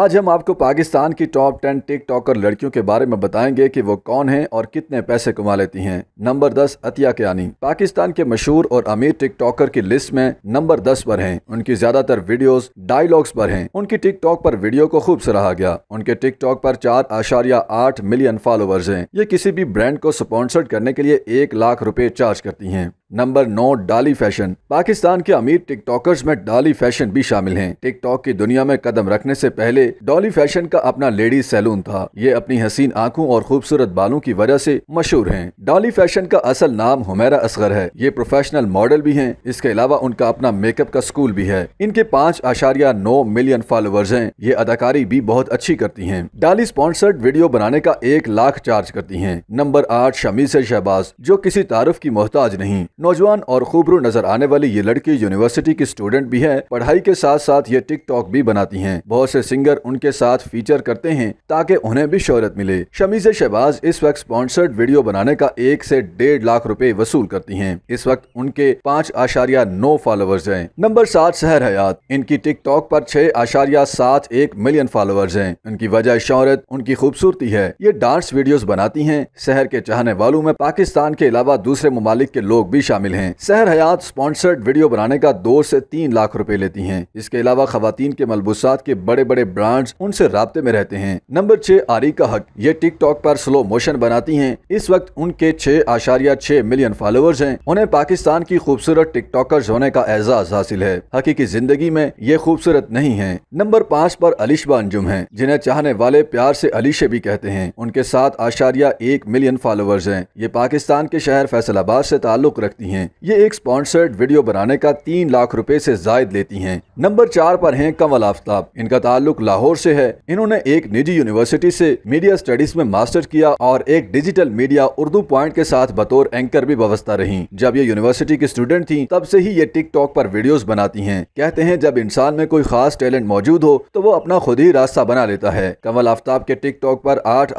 आज हम आपको पाकिस्तान की टॉप टेन टिक टॉकर लड़कियों के बारे में बताएंगे कि वो कौन हैं और कितने पैसे कमा लेती हैं नंबर दस अतिया कयानी पाकिस्तान के मशहूर और अमीर टिक टॉकर की लिस्ट में नंबर दस पर हैं उनकी ज्यादातर वीडियोस डायलॉग्स पर हैं उनकी टिक टॉक पर वीडियो को खूब सराहा गया उनके टिक टॉक पर चार आशारिया आठ मिलियन फॉलोअर्स है ये किसी भी ब्रांड को स्पॉन्सर्ड करने के लिए एक लाख रूपए चार्ज करती है नंबर नौ डाली फैशन पाकिस्तान के अमीर टिकटॉकर्स में डाली फैशन भी शामिल हैं। टिकटॉक की दुनिया में कदम रखने से पहले डॉली फैशन का अपना लेडीज सैलून था ये अपनी हसीन आंखों और खूबसूरत बालों की वजह से मशहूर हैं। डॉली फैशन का असल नाम हुमेरा असगर है ये प्रोफेशनल मॉडल भी है इसके अलावा उनका अपना मेकअप का स्कूल भी है इनके पाँच आशारिया नौ मिलियन फॉलोअर्स है ये अदाकारी भी बहुत अच्छी करती है डाली स्पॉन्सर्ड वीडियो बनाने का एक लाख चार्ज करती है नंबर आठ शमीस शहबाज जो किसी तारुफ की मोहताज नहीं नौजवान और खूबरू नजर आने वाली ये लड़की यूनिवर्सिटी की स्टूडेंट भी है पढ़ाई के साथ साथ ये टिकटॉक भी बनाती हैं बहुत से सिंगर उनके साथ फीचर करते हैं ताकि उन्हें भी शोहरत मिले शमीज शहबाज इस वक्त स्पॉन्सर्ड वीडियो बनाने का एक से डेढ़ लाख रुपए वसूल करती है इस वक्त उनके पाँच आशारिया नौ फॉलोअर्स है नंबर सात सहर हयात इनकी टिकटॉक आरोप छह आशारिया सात एक मिलियन फॉलोअर्स है उनकी वजह शोहरत उनकी खूबसूरती है ये डांस वीडियो बनाती है शहर के चाहने वालों में पाकिस्तान के अलावा दूसरे ममालिक के लोग भी शामिल हैं सहर हयात स्पॉन्सर्ड वीडियो बनाने का दो से तीन लाख रुपए लेती हैं इसके अलावा खातन के मलबूसात के बड़े बड़े ब्रांड्स उनसे रबते में रहते हैं नंबर छह आरिका हक ये टिकटॉक पर स्लो मोशन बनाती हैं इस वक्त उनके छह आशारिया छह मिलियन फॉलोअर्स हैं उन्हें पाकिस्तान की खूबसूरत टिकटॉकर्स होने का एजाज हासिल है हकीकी जिंदगी में ये खूबसूरत नहीं है नंबर पाँच पर अलिशबा अंजुम है जिन्हें चाहने वाले प्यार से अलीशे भी कहते हैं उनके साथ आशारिया एक मिलियन फॉलोअर्स हैं ये पाकिस्तान के शहर फैसलाबाद से ताल्लुक रख सकती हैं ये एक स्पॉन्सर्ड वीडियो बनाने का तीन लाख रुपए से जायद लेती हैं नंबर चार पर हैं कंवल आफ्ताब इनका ताल्लुक लाहौर से है इन्होंने एक निजी यूनिवर्सिटी से मीडिया स्टडीज में मास्टर किया और एक डिजिटल मीडिया उर्दू पॉइंट के साथ बतौर एंकर भी व्यवस्था रही जब ये यूनिवर्सिटी की स्टूडेंट थी तब से ही ये टिकटॉक पर वीडियोज बनाती है कहते हैं जब इंसान में कोई खास टैलेंट मौजूद हो तो वो अपना खुद ही रास्ता बना लेता है कंवल आफ्ताब के टिकटॉक पर आठ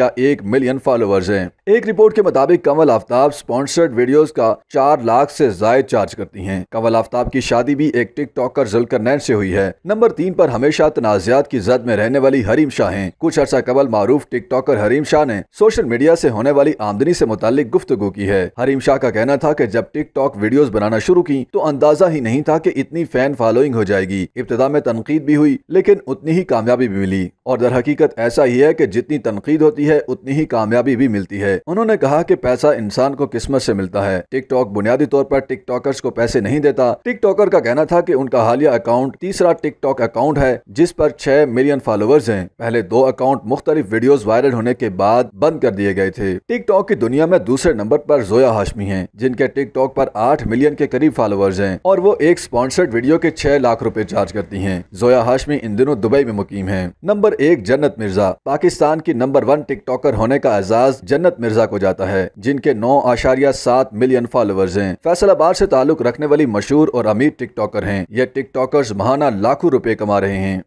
या एक मिलियन फॉलोअर्स हैं एक रिपोर्ट के मुताबिक कंवल आफ्ताब स्पॉन्सर्ड वीडियोस का चार लाख से जायद चार्ज करती हैं कवल आफ्ताब की शादी भी एक टिक टॉकर जुलकर नैन से हुई है नंबर तीन पर हमेशा तनाजियात की जद में रहने वाली हरीम शाह हैं कुछ अर्सा कबल मारूफ टिक हरीम शाह ने सोशल मीडिया से होने वाली आमदनी से मुतालिक गुफ्तगु की है हरीम शाह का कहना था की जब टिक टॉक वीडियोज बनाना शुरू की तो अंदाजा ही नहीं था की इतनी फैन फॉलोइंग हो जाएगी इब्तदा में तनकीद भी हुई लेकिन उतनी ही कामयाबी भी मिली और दर हकीकत ऐसा ही है की जितनी तनकीद होती है उतनी ही कामयाबी भी मिलती है उन्होंने कहा की पैसा इंसान को किस्मत से मिलता है टिक टिकटॉक बुनियादी तौर पर टिकटॉकर्स को पैसे नहीं देता टिकटॉकर का कहना था कि उनका हालिया अकाउंट तीसरा टिकटॉक अकाउंट है जिस पर छह मिलियन फॉलोअर्स हैं पहले दो अकाउंट मुख्तलिफ वीडियोस वायरल होने के बाद बंद कर दिए गए थे टिकटॉक की दुनिया में दूसरे नंबर आरोप जोया हाशमी है जिनके टिकटॉक आरोप आठ मिलियन के करीब फॉलोअर्स है और वो एक स्पॉन्सर्ड वीडियो के छह लाख रूपए चार्ज करती है जोया हाशमी इन दिनों दुबई में मुकीम है नंबर एक जन्नत मिर्जा पाकिस्तान की नंबर वन टिकटॉकर होने का एजाज जन्नत मिर्जा को जाता है जिनके नौ आशारिया सात मिलियन फॉलोअर्स हैं फैसलाबाद से ताल्लुक रखने वाली मशहूर और अमीर टिकटॉकर हैं यह टिकटॉकर्स महाना लाखों रुपए कमा रहे हैं